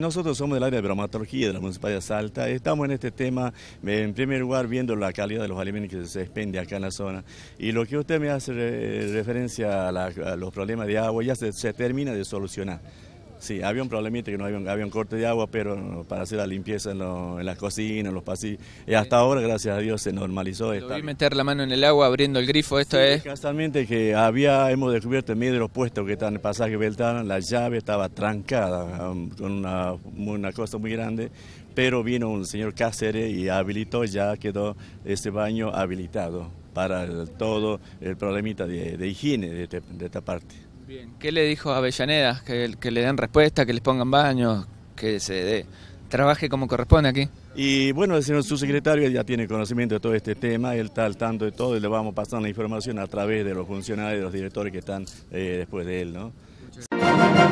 Nosotros somos del área de bromatología de la Municipalidad de Salta, estamos en este tema en primer lugar viendo la calidad de los alimentos que se expende acá en la zona y lo que usted me hace referencia a, los problemas de agua ya se termina de solucionar. Sí, había un problemita que no había, había un corte de agua, pero para hacer la limpieza en, la las cocinas, en los pasillos. Y hasta ahora, gracias a Dios, se normalizó esto. Vi meter la mano en el agua abriendo el grifo, esto es. que había, hemos descubierto en medio de los puestos que están en el pasaje Beltrán, la llave estaba trancada um, con una, una cosa muy grande, pero vino un señor Cáceres y habilitó, ya quedó ese baño habilitado para todo el problemita de, higiene este, de esta parte. Bien. ¿Qué le dijo a Avellaneda? Que, le den respuesta, que les pongan baños, que se dé trabaje como corresponde aquí. Y bueno, el señor subsecretario ya tiene conocimiento de todo este tema, él está al tanto de todo y le vamos pasando la información a través de los funcionarios y los directores que están eh, después de él, ¿no?